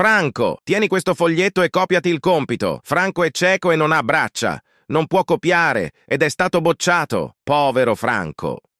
Franco, tieni questo foglietto e copiati il compito. Franco è cieco e non ha braccia. Non può copiare ed è stato bocciato. Povero Franco.